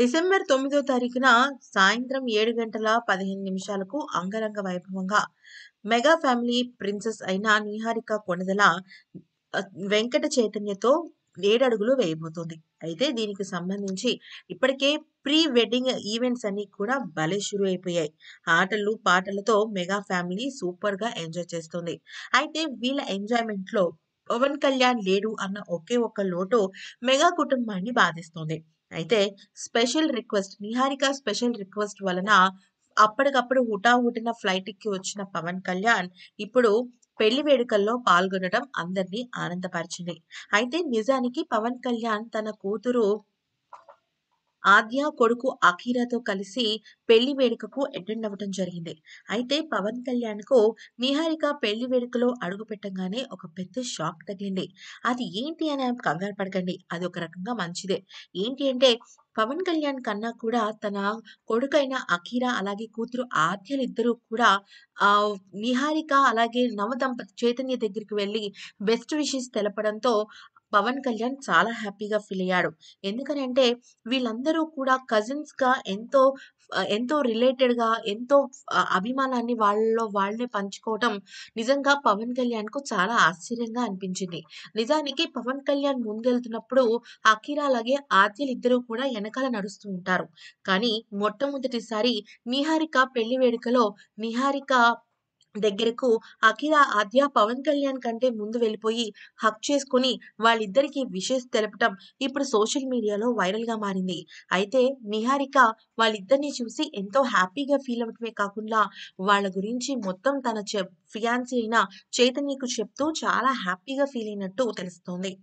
December తొమ్మిదో తారీఖున సాయంత్రం ఏడు గంటల పదిహేను నిమిషాలకు అంగరంగ వైభవంగా మెగా ఫ్యామిలీ ప్రిన్సెస్ అయిన నిహారిక కొనదల వెంకట చైతన్యతో ఏడడుగులు వేయబోతోంది అయితే దీనికి సంబంధించి ఇప్పటికే ప్రీ వెడ్డింగ్ ఈవెంట్స్ అన్ని కూడా భలే షురు అయిపోయాయి ఆటలు పాటలతో మెగా ఫ్యామిలీ సూపర్గా ఎంజాయ్ చేస్తుంది అయితే వీళ్ళ ఎంజాయ్మెంట్లో పవన్ కళ్యాణ్ లేడు అన్న ఒకే ఒక్క లోటు మెగా కుటుంబాన్ని బాధిస్తుంది అయితే special request Niharika special request వలన అప్పటికప్పుడు హుటాహుటిన కి వచ్చిన పవన్ కళ్యాణ్ ఇప్పుడు పెళ్లి వేడుకల్లో పాల్గొనడం అందరినీ ఆనందపరిచింది అయితే నిజానికి పవన్ కళ్యాణ్ తన కూతురు ఆద్య కొడుకు అఖీరాతో కలిసి పెళ్లి వేడుకకు అటెండ్ అవ్వటం జరిగింది అయితే పవన్ కళ్యాణ్ కు నిహారిక పెళ్లి వేడుకలో అడుగు పెట్టగానే ఒక పెద్ద షాక్ తగిలింది అది ఏంటి అని ఆమె కంగారు పడకండి అది ఒక రకంగా మంచిదే ఏంటి అంటే పవన్ కళ్యాణ్ కన్నా కూడా తన కొడుకైన అఖీరా అలాగే కూతురు ఆద్యలిద్దరూ కూడా నిహారిక అలాగే నవదంపతి చైతన్య దగ్గరికి వెళ్ళి బెస్ట్ విషెస్ తెలపడంతో పవన్ కళ్యాణ్ చాలా హ్యాపీగా ఫీల్ అయ్యాడు ఎందుకనంటే వీళ్ళందరూ కూడా కజిన్స్ గా ఎంతో ఎంతో రిలేటెడ్ గా ఎంతో అభిమానాన్ని వాళ్ళలో వాళ్ళే పంచుకోవటం నిజంగా పవన్ కు చాలా ఆశ్చర్యంగా అనిపించింది నిజానికి పవన్ కళ్యాణ్ ముందెళ్తున్నప్పుడు అఖీరా అలాగే ఆద్యలు ఇద్దరూ కూడా వెనకాల నడుస్తూ ఉంటారు కానీ మొట్టమొదటిసారి నిహారిక పెళ్లి వేడుకలో నిహారిక దగ్గరకు అఖిల ఆద్య పవన్ కళ్యాణ్ కంటే ముందు వెళ్ళిపోయి హక్ చేసుకుని వాళ్ళిద్దరికి విషెస్ తెలపటం ఇప్పుడు సోషల్ మీడియాలో వైరల్ గా మారింది అయితే నిహారిక వాళ్ళిద్దరిని చూసి ఎంతో హ్యాపీగా ఫీల్ అవటమే కాకుండా వాళ్ళ గురించి మొత్తం తన చెప్ ఫియాన్సీ అయిన చైతన్యకు చెప్తూ చాలా హ్యాపీగా ఫీల్ అయినట్టు తెలుస్తోంది